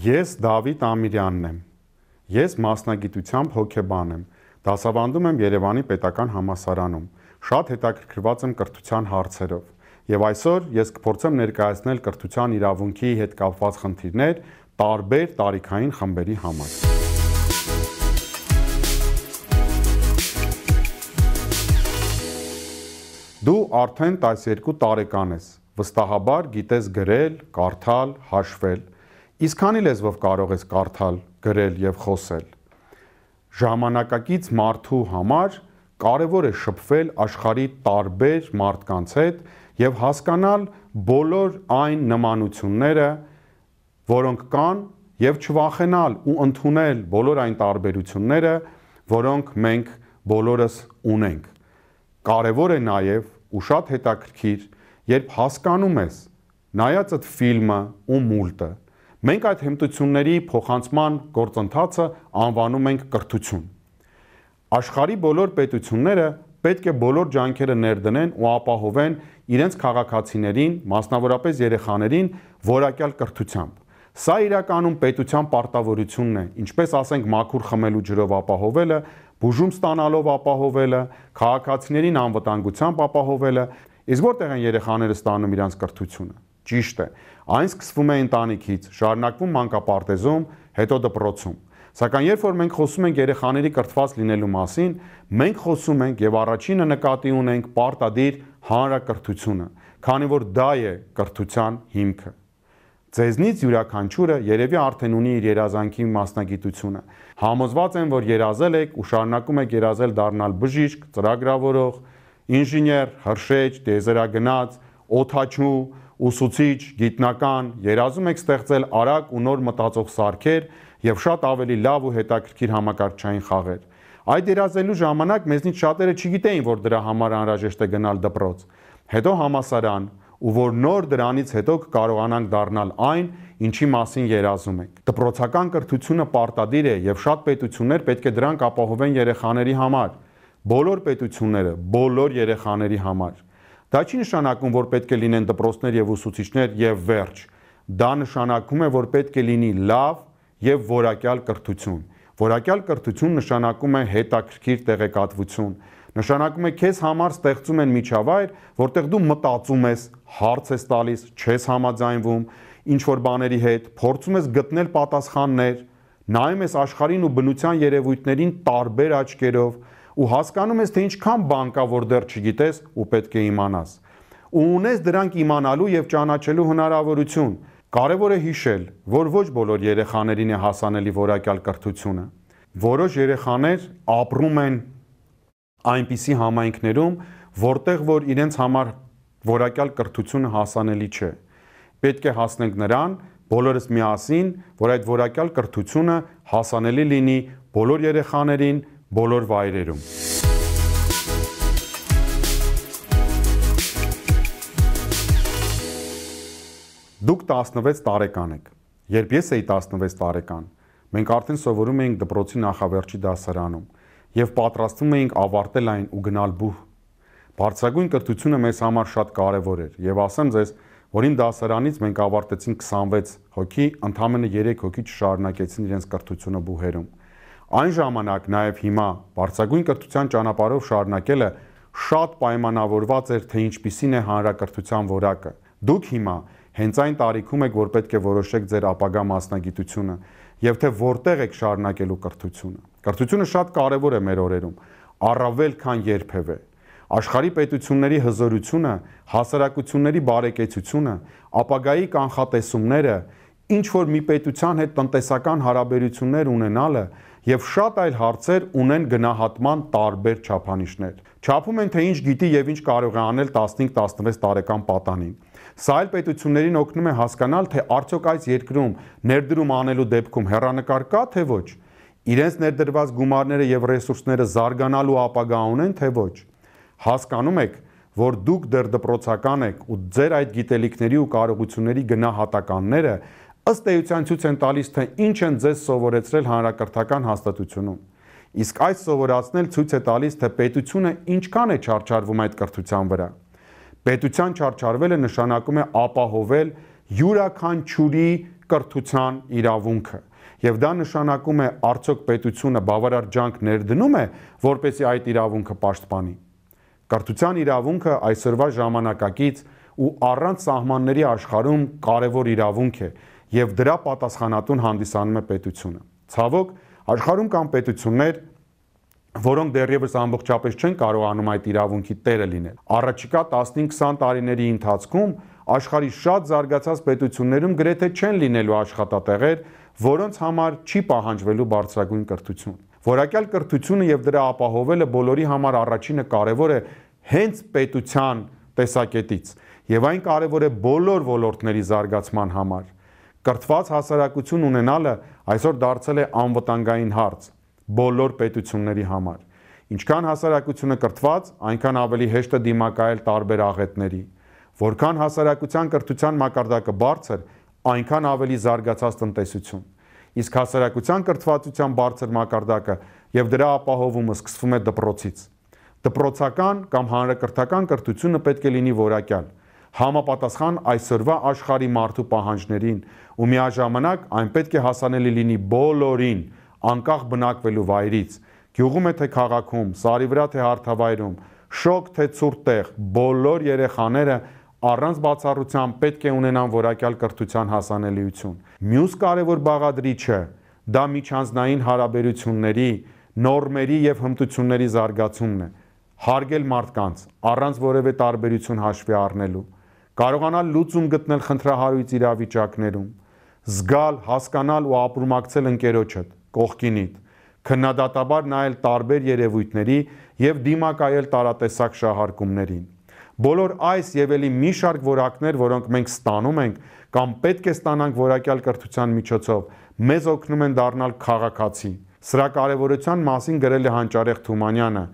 Ես Դավիթ Ամիրյանն եմ։ Ես մասնագիտությամբ հոկեբան եմ։ Դասավանդում եմ Երևանի Պետական համալսարանում։ Շատ հետաքրքրված եմ կրթության հարցերով։ Եվ այսօր ես կփորձեմ ներկայացնել կրթության իրավունքի հետ կապված խնդիրներ տարբեր տարիքային խմբերի համար։ Դու արդեն 12 տարեկան ես։ Վստահաբար գիտես գրել, կարդալ, հաշվել Իսկ քանի լեզվով կարող ես կարդալ, գրել եւ խոսել։ Ժամանակակից մարդու համար կարևոր է շփվել աշխարհի տարբեր մարդկանց հետ եւ հասկանալ բոլոր այն նմանությունները, որոնք կան եւ չվախենալ ու ընդունել բոլոր այն տարբերությունները, որոնք մենք բոլորս ունենք։ Կարևոր է նաև ու շատ հետաքրքիր, երբ հասկանում ես նայածդ ֆիլմը ու մուլտը, Մենք այդ հմտությունների փոխանցման գործընթացը անվանում ենք կրթություն։ Աշխարի բոլոր պետությունները պետք է բոլոր ջանքերը ներդնեն ու ապահովեն իրենց քաղաքացիներին, մասնավորապես երեխաներին, որակյալ կրթությամբ։ Սա իրականում պետության պարտավորությունն է, ինչպես ասենք մաքուր խմելու ջրով ապահովելը, բուժում ստանալով ապահովելը, քաղաքացիներին անվտանգությամբ ապահովելը, իսկ որտեղ են երեխաները ստանում իրանց կրթությունը։ Ճիշտ է, այն սկսվում է ընտանիքից, շարունակվում մանկապարտեզում, հետո դպրոցում։ Սակայն երբ որ մենք խոսում ենք երեխաների կրթված լինելու մասին, մենք խոսում ենք եւ առաջինը նկատի ունենք պարտադիր հանրակրթությունը, քանի որ դա է կրթության հիմքը։ Ձեզնից յուրաքանչյուրը երևի արդեն ունի իր երազանքի մասնագիտությունը։ Համոզված եմ, որ երազել եք ու շարունակում եք երազել դառնալ բժիշկ, ծրագրավորող, ինժեներ, հրշեջ, տեզերագնաց, օթաչու, ուսուցիչ, գիտնական, երազում եք ստեղծել արագ ու նոր մտածող սարքեր եւ շատ ավելի լավ ու հետաքրքիր համակարգչային խաղեր։ Այդ երազելու ժամանակ մեզնից շատերը չգիտեին, որ դրա համար անհրաժեշտ է գնալ դպրոց, հետո համասարան, ու որ նոր դրանից հետո կարողանանք դառնալ այն, ինչի մասին երազում ենք։ Դպրոցական կրթությունը պարտադիր է եւ շատ պետություններ պետք է դրանք ապահովեն երեխաների համար։ Բոլոր պետությունները, բոլոր երեխաների համար։ Դա չի նշանակում, որ պետք է լինեն դպրոցներ եւ ուսուցիչներ եւ վերջ։ Դա նշանակում է, որ պետք է լինի լավ եւ որակյալ կրթություն։ Որակյալ կրթություն նշանակում է հետաքրքիր տեղեկատվություն, նշանակում է քեզ համար ստեղծում են միջավայր, որտեղ դու մտածում ես, հարց ես տալիս, չես համաձայնվում ինչ որ բաների հետ, փորձում ես գտնել պատասխաններ, նայում ես աշխարհին ու բնության երևույթներին տարբեր աչքերով, ու հասկանում ես, թե ինչքան բան կա, որ դեռ չգիտես ու պետք է իմանաս։ Ու ունես դրանք իմանալու եւ ճանաչելու հնարավորություն։ Կարևոր է հիշել, որ ոչ բոլոր երեխաներին է հասանելի որակյալ կրթությունը։ Որոշ երեխաներ ապրում են այնպիսի համայնքներում, որտեղ որ իրենց համար որակյալ կրթությունը հասանելի չէ։ Պետք է հասնենք նրան, բոլորս միասին, որ այդ որակյալ կրթությունը հասանելի լինի բոլոր երեխաներին, բոլոր վայրերում։ Դուք 16 տարեկան եք։ Երբ ես էի 16 տարեկան, մենք արդեն սովորում էինք դպրոցի նախավերջի դասարանում եւ պատրաստվում էինք ավարտել այն ու գնալ բուհ։ Բարձրագույն կրթությունը մեզ համար շատ կարեւոր էր եւ ասեմ ձեզ, որ իմ դասարանից մենք ավարտեցինք 26 հոգի, ընդամենը 3 հոգի չշարունակեցին իրենց կրթությունը բուհերում։ Այն ժամանակ նաև հիմա բարձագույն կրթության ճանապարհով շարունակելը շատ պայմանավորված էր թե ինչպիսին է հանրակրթության որակը։ Դուք հիմա հենց այն տարիքում եք, որ պետք է որոշեք ձեր ապագա մասնագիտությունը եւ թե որտեղ եք շարունակելու կրթությունը։ Կրթությունը շատ կարեւոր է մեր օրերում, առավել քան երբևէ։ Աշխարհի պետությունների հզորությունը, հասարակությունների բարեկեցությունը, ապագայի կանխատեսումները, ինչ որ մի պետության հետ տնտեսական հարաբերություններ ունենալը եւ շատ այլ հարցեր ունեն գնահատման տարբեր չափանիշներ։ Չափում են թե ինչ գիտի եւ ինչ կարող է անել 15-16 տարեկան պատանին։ Սա այլ պետություններին օգնում է հասկանալ, թե արդյոք այս երկրում ներդրում անելու դեպքում հերանեկար կա թե ոչ։ Իրենց ներդրված գումարները եւ ռեսուրսները զարգանալու ապագա ունեն թե ոչ։ Հասկանում եք, որ դուք դեռ դպրոցական եք ու ձեր այդ գիտելիքների ու կարողությունների գնահատականները ըստ էության ցույց են տալիս, թե ինչ են ձեզ սովորեցրել հանրակրթական հաստատությունում։ Իսկ այս սովորածնել ցույց է տալիս, թե պետությունը ինչքան է չարչարվում այդ կրթության վրա։ Պետության չարչարվելը նշանակում է ապահովել յուրաքանչյուրի կրթության իրավունքը։ Եվ դա նշանակում է արդյոք պետությունը բավարար ջանք ներդնում է, որպեսի այդ իրավունքը պաշտպանի։ Կրթության իրավունքը այսօրվա ժամանակակից ու առանց սահմանների աշխարհում կարևոր իրավունք է, եւ դրա պատասխանատուն հանդիսանում է պետությունը։ Ցավոք, աշխարհում կան պետություններ, որոնք դեռևս ամբողջապես չեն կարողանում այդ իրավունքի տերը լինել։ Առաջիկա 15-20 տարիների ընթացքում աշխարհի շատ զարգացած պետություններում գրեթե չեն լինելու աշխատատեղեր, որոնց համար չի պահանջվելու բարձրագույն կրթություն։ Որակյալ կրթությունը եւ դրա ապահովելը բոլորի համար առաջինը կարեւոր է հենց պետության տեսակետից եւ այն կարեւոր է բոլոր ոլորտների զարգացման համար։ Կրթված հասարակություն ունենալը այսօր դարձել է անվտանգային հարց բոլոր պետությունների համար։ Ինչքան հասարակությունը կրթված, այնքան ավելի հեշտ է դիմակայել տարբեր աղետների։ Որքան հասարակության կրթության մակարդակը բարձր, այնքան ավելի զարգացած տնտեսություն։ Իսկ հասարակության կրթվածության բարձր մակարդակը եւ դրա ապահովումը սկսվում է դպրոցից։ Դպրոցական կամ հանրակրթական կրթությունը պետք է լինի որակյալ, համապատասխան այսօրվա աշխարհի մարդու պահանջներին ու միաժամանակ այն պետք է հասանելի լինի բոլորին, անկախ բնակվելու վայրից, գյուղում է թե քաղաքում, սարի վրա թե հարթավայրում, շոգ թե ցուրտ տեղ, բոլոր երեխաները առանց բացառության պետք է ունենան որակյալ կրթության հասանելիություն։ Մյուս կարևոր բաղադրիչը դա միջանձնային հարաբերությունների, նորմերի եւ հմտությունների զարգացումն է հարգել մարդկանց առանց որևէ տարբերություն հաշվի առնելու կարողանալ լուծում գտնել խնդրահարույց իրավիճակներում, զգալ, հասկանալ ու ապրումակցել ընկերոջդ, կողքինիդ, քննադատաբար նայել տարբեր երևույթների եւ դիմակայել տարատեսակ շահարկումներին։ Բոլոր այս եւ ելի մի շարք որակներ, որոնք մենք ստանում ենք կամ պետք է ստանանք որակյալ կրթության միջոցով, մեզ օգնում են դառնալ քաղաքացի։ Սրա կարևորության մասին գրել է հանճարեղ Թումանյանը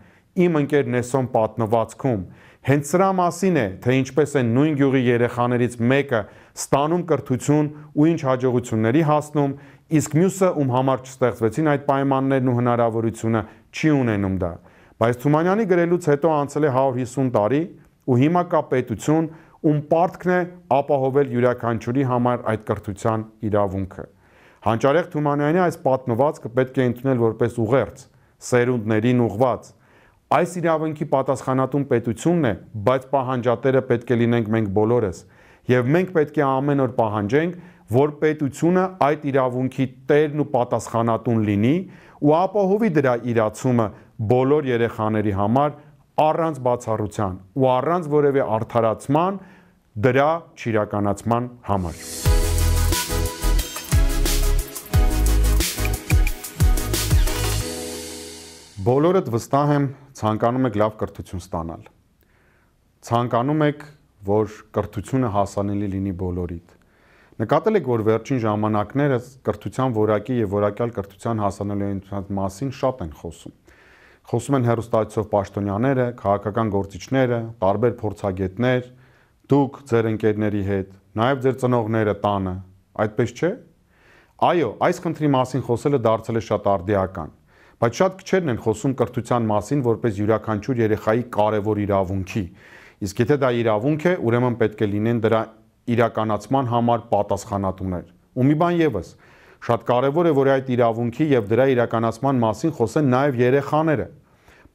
իմ ընկեր Նեսոն պատմվածքում Հենց սրա մասին է, թե ինչպես են նույն գյուղի երեխաներից մեկը ստանում կրթություն ու ինչ հաջողությունների հասնում, իսկ մյուսը, ում համար չստեղծվեցին այդ պայմաններն ու հնարավորությունը, չի ունենում դա։ Բայց Թումանյանի գրելուց հետո անցել է 150 տարի ու հիմա կա պետություն, ում պարտքն է ապահովել յուրաքանչյուրի համար այդ կրթության իրավունքը։ Հանճարեղ Թումանյանի այս պատմվածքը պետք է ընդունել որպես ուղերձ, սերունդներին ուղված, Այս իրավունքի պատասխանատուն պետությունն է, բայց պահանջատերը պետք է լինենք մենք բոլորս։ Եվ մենք պետք է ամեն օր պահանջենք, որ պետությունը այդ իրավունքի տերն ու պատասխանատուն լինի ու ապահովի դրա իրացումը բոլոր երեխաների համար առանց բացառության ու առանց որևէ արդարացման դրա ճիրականացման համար։ Բոլորդ վստահ եմ, ցանկանում եք լավ կրթություն ստանալ։ Ցանկանում եք, որ կրթությունը հասանելի լինի բոլորիդ։ Նկատել եք, որ վերջին ժամանակները կրթության որակի եւ որակյալ կրթության հասանելիության մասին շատ են խոսում։ Խոսում են հերոստատիցով պաշտոնյաները, քաղաքական գործիչները, տարբեր փորձագետներ, դուք ձեր ընկերների հետ, նաեւ ձեր ծնողները, տանը, այդպես չէ՞։ Այո, այս քննի մասին խոսելը դարձել է շատ արդիական Բայց շատ քչերն են խոսում կրթության մասին որպես յուրաքանչյուր երեխայի կարևոր իրավունքի։ Իսկ եթե դա իրավունք է, ուրեմն պետք է լինեն դրա իրականացման համար պատասխանատուներ։ Ու մի բան եւս, շատ կարևոր է, որ այդ իրավունքի եւ դրա իրականացման մասին խոսեն նաեւ երեխաները,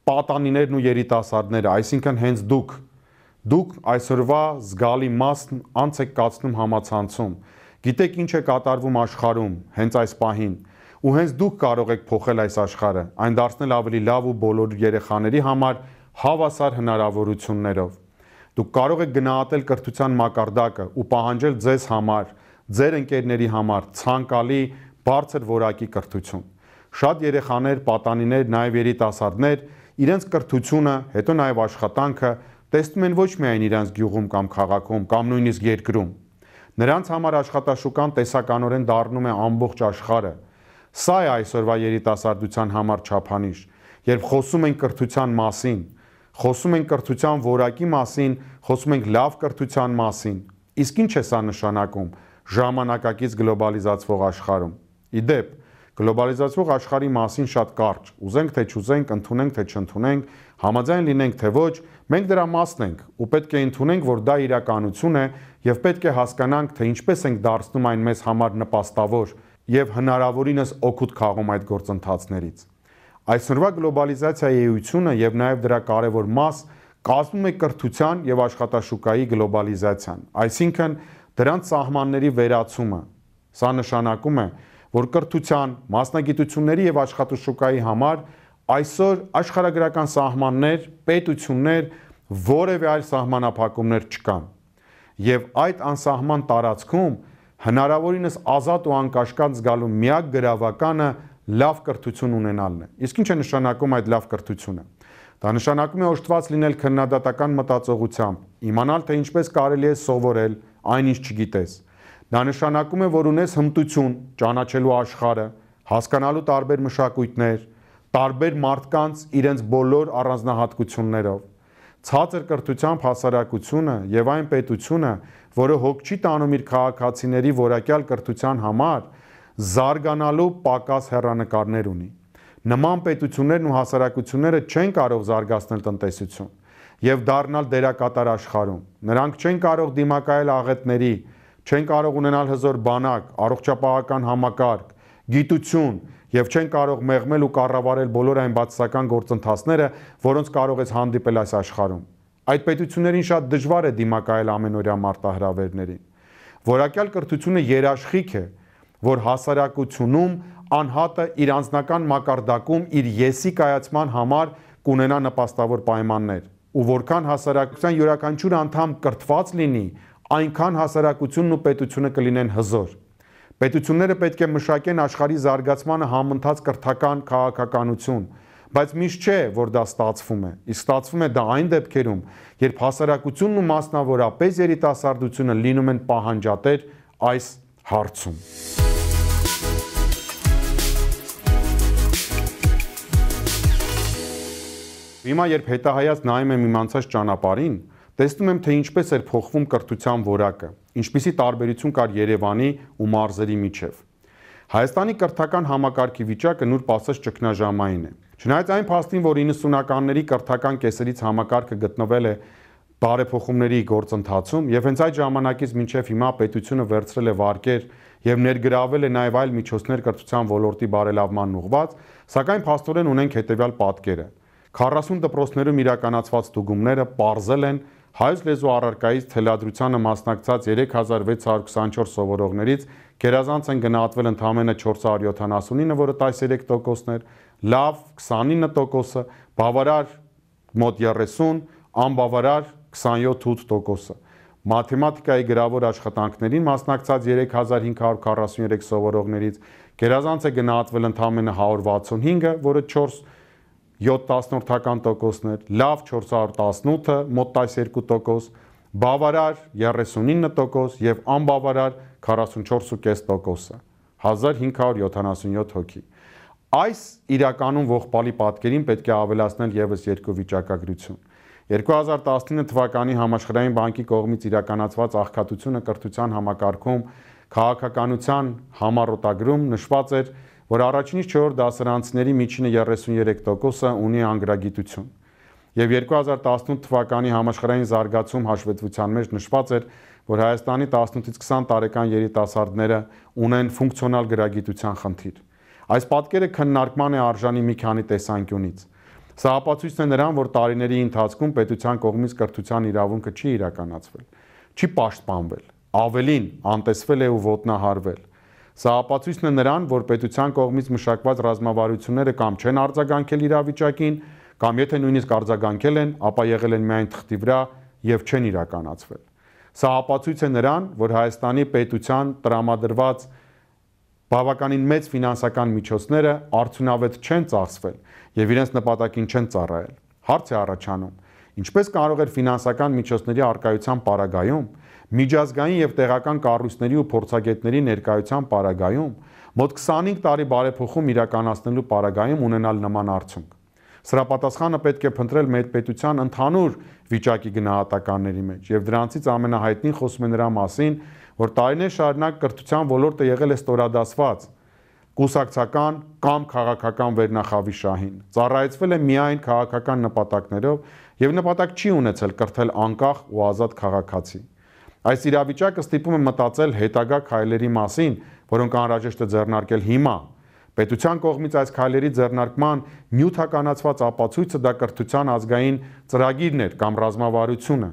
պատանիներն ու երիտասարդները, այսինքն հենց դուք դուք այսօրվա զգալի մասն անց եք կացնում համացանցում։ Գիտեք ինչ է կատարվում աշխարհում հենց այս պահին ու հենց դուք կարող եք փոխել այս աշխարհը, այն դարձնել ավելի լավ ու բոլոր երեխաների համար հավասար հնարավորություններով։ Դուք կարող եք գնահատել կրթության մակարդակը ու պահանջել ձեզ համար, ձեր ընկերների համար ցանկալի բարձր որակի կրթություն։ Շատ երեխաներ, պատանիներ, նաև երիտասարդներ իրենց կրթությունը, հետո նաև աշխատանքը տեսնում են ոչ միայն իրենց գյուղում կամ քաղաքում կամ նույնիսկ երկրում։ Նրանց համար աշխատաշուկան տեսականորեն դառնում է ամբողջ աշխարհը, Սա է այսօրվա երիտասարդության համար չափանիշ։ Երբ խոսում ենք կրթության մասին, խոսում ենք կրթության որակի մասին, խոսում ենք լավ կրթության մասին։ Իսկ ինչ է սա նշանակում ժամանակակից գլոբալիզացվող աշխարհում։ Իդեպ, գլոբալիզացվող աշխարհի մասին շատ կարճ։ Ուզենք թե չուզենք, ընդունենք թե չընդունենք, համաձայն լինենք թե ոչ, մենք դրա մասն ենք ու պետք է ընդունենք, որ դա իրականություն է եւ պետք է հասկանանք, թե ինչպես ենք դարձնում այն մեզ համար նպաստավոր եւ հնարավորինս օգուտ քաղում այդ գործընթացներից։ Այսօրվա գլոբալիզացիայի էությունը եւ նաեւ դրա կարեւոր մաս կազմում է կրթության եւ աշխատաշուկայի գլոբալիզացիան։ Այսինքն դրանց սահմանների վերացումը։ Սա նշանակում է, որ կրթության, մասնագիտությունների եւ աշխատաշուկայի համար այսօր աշխարհագրական սահմաններ, պետություններ, որևէ այլ սահմանափակումներ չկան։ Եվ այդ անսահման տարածքում հնարավորինս ազատ ու անկաշկանդ զգալու միակ գրավականը լավ կրթություն ունենալն է։ Իսկ ինչ է նշանակում այդ լավ կրթությունը։ Դա նշանակում է օժտված լինել քննադատական մտածողությամբ, իմանալ թե ինչպես կարելի է սովորել այնինչ չգիտես։ Դա նշանակում է, որ ունես հմտություն ճանաչելու աշխարհը, հասկանալու տարբեր մշակույթներ, տարբեր մարդկանց իրենց բոլոր առանձնահատկություններով ցածր կրթությամբ հասարակությունը եւ այն պետությունը, որը հոգ չի տանում իր քաղաքացիների որակյալ կրթության համար, զարգանալու պակաս հերանեկարներ ունի։ Նման պետություններն ու հասարակությունները չեն կարող զարգացնել տնտեսություն եւ դառնալ դերակատար աշխարհում։ Նրանք չեն կարող դիմակայել աղետների, չեն կարող ունենալ հզոր բանակ, առողջապահական համակարգ, գիտություն, եւ չեն կարող մեղմել ու կառավարել բոլոր այն բացասական գործընթացները, որոնց կարող ես հանդիպել այս աշխարհում։ Այդ պետություններին շատ դժվար է դիմակայել ամենօրյա մարտահրավերներին։ Որակյալ կրթությունը երաշխիք է, որ հասարակությունում անհատը իր անձնական մակարդակում իր եսի կայացման համար կունենա նպաստավոր պայմաններ ու որքան հասարակության յուրաքանչյուր անդամ կրթված լինի, այնքան հասարակությունն ու պետությունը կլինեն հզոր։ Պետությունները պետք է մշակեն աշխարհի զարգացմանը համընթաց կրթական քաղաքականություն, բայց միշտ չէ, որ դա ստացվում է։ Իսկ ստացվում է դա այն դեպքերում, երբ հասարակությունն ու մասնավորապես երիտասարդությունը լինում են պահանջատեր այս հարցում։ Հիմա երբ հետահայաց նայում եմ իմ անցած ճանապարհին, Տեսնում եմ, թե ինչպես էր փոխվում կրթության որակը, ինչպիսի տարբերություն կար Երևանի ու մարզերի միջև։ Հայաստանի կրթական համակարգի վիճակը նուրբ ասած ճգնաժամային է։ Չնայած այն փաստին, որ 90-ականների կրթական կեսերից համակարգը գտնվել է բարեփոխումների գործընթացում եւ հենց այդ ժամանակից մինչեւ հիմա պետությունը վերցրել է վարկեր եւ ներգրավել է նաեւ այլ միջոցներ կրթության ոլորտի բարելավման ուղված, սակայն փաստորեն ունենք հետեւյալ պատկերը։ 40 դպրոցներում իրականացված դուգումները ողրզել են հայոց լեզու առարկայից թելադրությանը մասնակցած 3624 սովորողներից գերազանց են գնահատվել ընդամենը 479, որը 13%-ն էր, լավ 29%-ը, բավարար մոտ 30, անբավարար 27.8%-ը։ Մաթեմատիկայի գրավոր աշխատանքներին մասնակցած 3543 սովորողներից գերազանց է գնահատվել ընդամենը 165-ը, որը 4 7-10-որդական տոկոսներ, լավ 418-ը մոտ 12%, բավարար 39% եւ անբավարար 44.5%-ը 1577 հոգի։ Այս իրականում ողբալի պատկերին պետք է ավելացնել եւս երկու վիճակագրություն։ 2019 թվականի համաշխարհային բանկի կողմից իրականացված աղքատությունը կրթության համակարգում քաղաքականության համառոտագրում նշված էր 0.5 որ առաջինից 4 դասարանցների միջինը 33%-ը ունի անգրագիտություն։ Եվ 2018 թվականի համաշխարհային զարգացում հաշվետվության մեջ նշված էր, որ Հայաստանի 18-ից 20 տարեկան երիտասարդները ունեն ֆունկցիոնալ գրագիտության խնդիր։ Այս պատկերը քննարկման է արժանի մի քանի տեսանկյունից։ Սա ապացույցն է նրան, որ տարիների ընթացքում պետության կողմից կրթության իրավունքը չի իրականացվել, չի պաշտպանվել, ավելին անտեսվել է ու ոտնահարվել։ Սա ապացույցն է նրան, որ պետության կողմից մշակված ռազմավարությունները կամ չեն արձագանքել իրավիճակին, կամ եթե նույնիսկ արձագանքել են, ապա եղել են միայն թղթի վրա եւ չեն իրականացվել։ Սա ապացույց է նրան, որ Հայաստանի պետության տրամադրված բավականին մեծ ֆինանսական միջոցները արդյունավետ չեն ծախսվել եւ իրենց նպատակին չեն ծառայել։ Հարց է առաջանում. ինչպես կարող էր ֆինանսական միջոցների արկայության պարագայում միջազգային եւ տեղական կառույցների ու փորձագետների ներկայության պարագայում մոտ 25 տարի բարեփոխում իրականացնելու պարագայում ունենալ նման արդյունք։ Սրա պատասխանը պետք է փնտրել մեր պետության ընդհանուր վիճակի գնահատականների մեջ եւ դրանցից ամենահայտնին խոսում է նրա մասին, որ տարիներ շարունակ կրթության ոլորտը եղել է ստորադասված կուսակցական կամ քաղաքական վերնախավի շահին։ Ծառայեցվել է միայն քաղաքական նպատակներով եւ նպատակ չի ունեցել կրթել անկախ ու ազատ քաղաքացի։ Այս իրավիճակը ստիպում է մտածել հետագա քայլերի մասին, որոնք անհրաժեշտ է ձեռնարկել հիմա։ Պետության կողմից այս քայլերի ձեռնարկման նյութականացված ապացույցը դա կրթության ազգային ծրագիրն էր կամ ռազմավարությունը։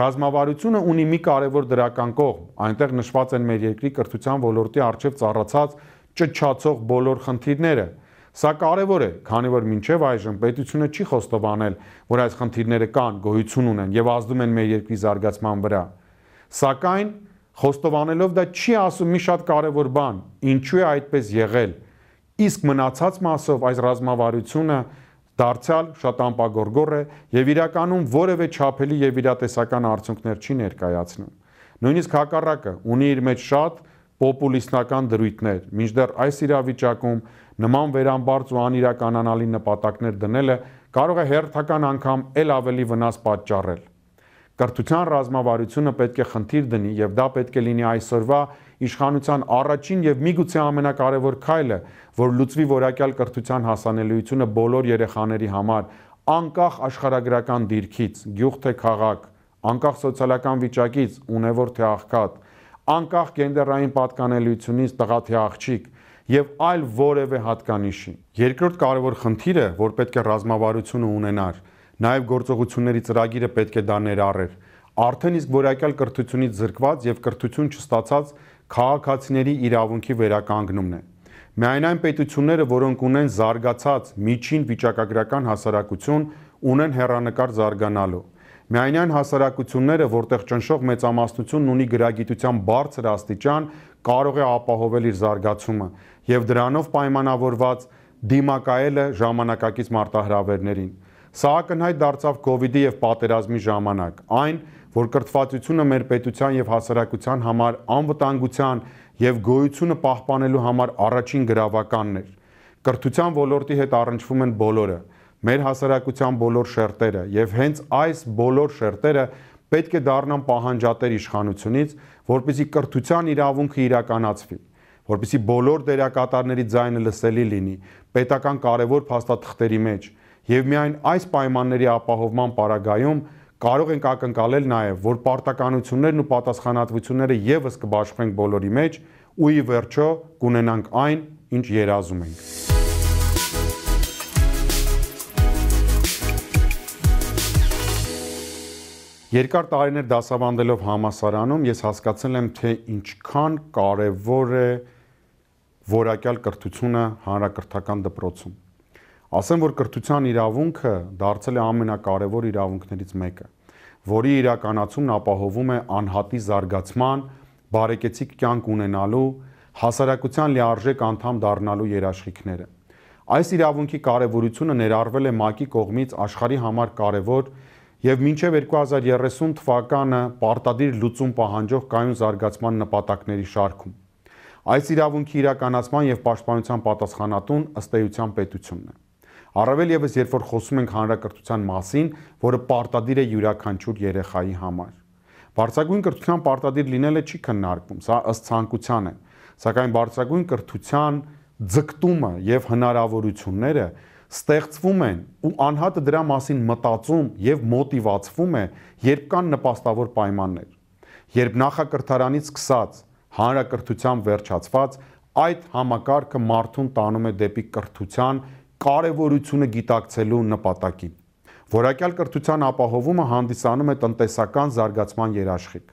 Ռազմավարությունը ունի մի կարևոր դրական կողմ, այնտեղ նշված են մեր երկրի կրթության ոլորտի արժև ծառացած ճճացող բոլոր խնդիրները։ Սա կարևոր է, քանի որ մինչև այժմ պետությունը չի խոստովանել, որ այս խնդիրները կան, գոյություն ունեն եւ ազդում են մեր երկրի զարգացման վրա։ Սակայն խոստովանելով դա չի ասում մի շատ կարևոր բան, ինչու է այդպես եղել։ Իսկ մնացած մասով այս ռազմավարությունը դարձյալ շատ ամպագորգոր է եւ իրականում որևէ չափելի եւ իրատեսական արդյունքներ չի ներկայացնում։ Նույնիսկ հակառակը ունի իր մեջ շատ պոպուլիստական դրույթներ, մինչդեռ այս իրավիճակում նման վերամբարձ ու անիրականանալի նպատակներ դնելը կարող է հերթական անգամ ել ավելի վնաս պատճառել։ Կրթության ռազմավարությունը պետք է խնդիր դնի եւ դա պետք է լինի այսօրվա իշխանության առաջին եւ միգուցե ամենակարևոր քայլը, որ լուծվի որակյալ կրթության հասանելիությունը բոլոր երեխաների համար, անկախ աշխարհագրական դիրքից, գյուղ թե քաղաք, անկախ սոցիալական վիճակից, ունևոր թե աղքատ, անկախ գենդերային պատկանելիությունից, տղա թե աղջիկ եւ այլ որևէ հատկանիշի։ Երկրորդ կարևոր խնդիրը, որ պետք է ռազմավարությունը ունենար, Նաև գործողությունների ծրագիրը պետք է դա ներառեր։ Արդեն իսկ որակյալ կրթությունից զրկված եւ կրթություն չստացած քաղաքացիների իրավունքի վերականգնումն է։ Միայն այն պետությունները, որոնք ունեն զարգացած միջին վիճակագրական հասարակություն, ունեն հերանեկար զարգանալու։ Միայն այն հասարակությունները, որտեղ ճնշող մեծամասնությունն ունի գրագիտության բարձր աստիճան, կարող է ապահովել իր զարգացումը եւ դրանով պայմանավորված դիմակայելը ժամանակակից մարտահրավերներին։ Սա ակնհայտ դարձավ կ ូវ իդի եւ պատերազմի ժամանակ։ Այն, որ կրթվածությունը մեր պետության եւ հասարակության համար անվտանգության եւ գոյությունը պահպանելու համար առաջին գրավականն էր։ Կրթության ոլորտի հետ առնչվում են բոլորը, մեր հասարակության բոլոր շերտերը եւ հենց այս բոլոր շերտերը պետք է դառնան պահանջատեր իշխանությունից, որպիսի կրթության իրավունքը իրականացվի, որպիսի բոլոր դերակատարների ձայնը լսելի լինի պետական կարևոր փաստաթղթերի մեջ, եւ միայն այս պայմանների ապահովման պարագայում կարող ենք ակնկալել նաեւ, որ պարտականություններն ու պատասխանատվությունները եւս կբաշխվեն բոլորի մեջ ու ի վերջո կունենանք այն, ինչ երազում ենք։ Երկար տարիներ դասավանդելով համասարանում ես հասկացել եմ, թե ինչքան կարևոր է որակյալ կրթությունը հանրակրթական դպրոցում։ Ասեմ, որ կրթության իրավունքը դարձել է ամենակարևոր իրավունքներից մեկը, որի իրականացումն ապահովում է անհատի զարգացման, բարեկեցիկ կյանք ունենալու, հասարակության լիարժեք անդամ դառնալու երաշխիքները։ Այս իրավունքի կարևորությունը ներառվել է ՄԱԿ-ի կողմից աշխարհի համար կարևոր եւ մինչեւ 2030 թվականը պարտադիր լուծում պահանջող կայուն զարգացման նպատակների շարքում։ Այս իրավունքի իրականացման եւ պաշտպանության պատասխանատուն ըստ էության պետությունն է։ Առավել եւս երբ որ խոսում ենք հանրակրթության մասին, որը պարտադիր է յուրաքանչյուր երեխայի համար։ Բարձրագույն կրթության պարտադիր լինելը չի քննարկվում, սա ըստ ցանկության է։ Սակայն բարձրագույն կրթության ձգտումը եւ հնարավորությունները ստեղծվում են ու անհատը դրա մասին մտածում եւ մոտիվացվում է, երբ կան նպաստավոր պայմաններ։ Երբ նախակրթարանից սկսած հանրակրթությամբ վերջացված այդ համակարգը մարդուն տանում է դեպի կրթության կարևորությունը գիտակցելու նպատակի։ Որակյալ կրթության ապահովումը հանդիսանում է տնտեսական զարգացման երաշխիք։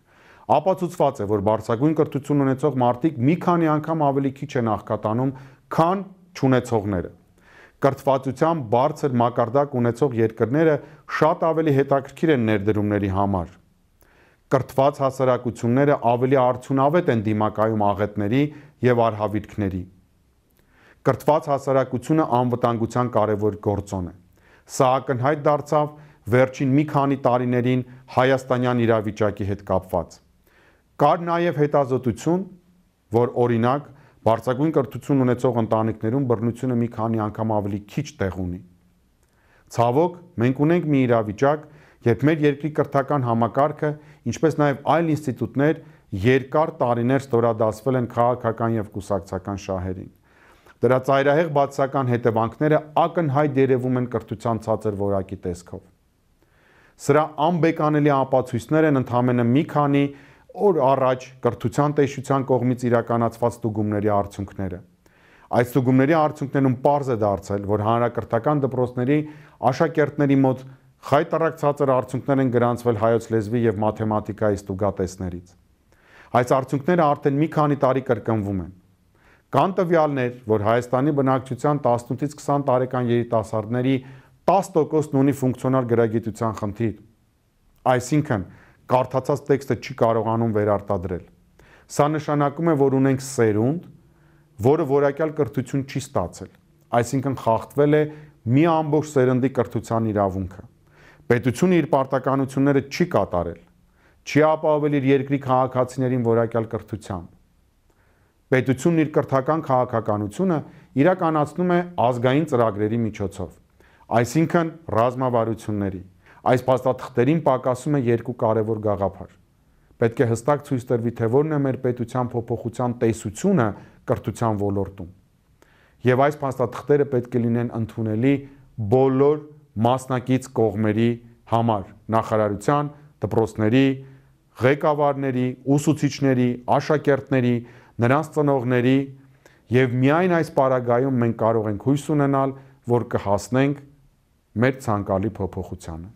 Ապացուցված է, որ բարձրագույն կրթություն ունեցող մարդիկ մի քանի անգամ ավելի քիչ են աղքատանում, քան չունեցողները։ Կրթվածության բարձր մակարդակ ունեցող երկրները շատ ավելի հետաքրքիր են ներդրումների համար։ Կրթված հասարակությունները ավելի արդյունավետ են դիմակայում աղետների եւ արհավիրքների կրթված հասարակությունը անվտանգության կարևոր գործոն է։ Սա ակնհայտ դարձավ վերջին մի քանի տարիներին հայաստանյան իրավիճակի հետ կապված։ Կար նաև հետազոտություն, որ օրինակ բարձրագույն կրթություն ունեցող ընտանիքներում բռնությունը մի քանի անգամ ավելի քիչ տեղ ունի։ Ցավոք, մենք ունենք մի իրավիճակ, երբ մեր երկրի կրթական համակարգը, ինչպես նաև այլ ինստիտուտներ երկար տարիներ ստորադասվել են քաղաքական եւ կուսակցական շահերին։ Դրա ծայրահեղ բացական հետևանքները ակնհայտ երևում են կրթության ցածր որակի տեսքով։ Սրա անբեկանելի ապացույցներ են ընդամենը մի քանի օր առաջ կրթության տեսչության կողմից իրականացված ցուցումների արդյունքները։ Այս ցուցումների արդյունքներում པարզ է դարձել, որ հանրակրթական դպրոցների աշակերտների մոտ խայտարակ ցածր արդյունքներ են գրանցվել հայոց լեզվի եւ մաթեմատիկայի ստուգատեսներից։ Այս արդյունքները արդեն մի քանի տարի կրկնվում են։ Կան տվյալներ, որ Հայաստանի բնակչության 18-ից 20 տարեկան երիտասարդների 10%-ն ունի ֆունկցիոնալ գրագիտության խնդիր։ Այսինքն, կարդացած տեքստը չի կարողանում վերարտադրել։ Սա նշանակում է, որ ունենք սերունդ, որը որակյալ կրթություն չի ստացել։ Այսինքն խախտվել է մի ամբողջ սերնդի կրթության իրավունքը։ Պետությունը իր պարտականությունները չի կատարել։ Չի ապահովել իր երկրի քաղաքացիներին որակյալ կրթությամբ Պետությունն իր կրթական քաղաքականությունը իրականացնում է ազգային ծրագրերի միջոցով, այսինքն ռազմավարությունների։ Այս փաստաթղթերին պակասում է երկու կարևոր գաղափար։ Պետք է հստակ ցույց տրվի, թե որն է մեր պետության փոփոխության տեսությունը կրթության ոլորտում։ Եվ այս փաստաթղթերը պետք է լինեն ընդունելի բոլոր մասնակից կողմերի համար՝ նախարարության, դպրոցների, ղեկավարների, ուսուցիչների, աշակերտների, նրանց ծնողների եւ միայն այս պարագայում մենք կարող ենք հույս ունենալ, որ կհասնենք մեր ցանկալի փոփոխությանը։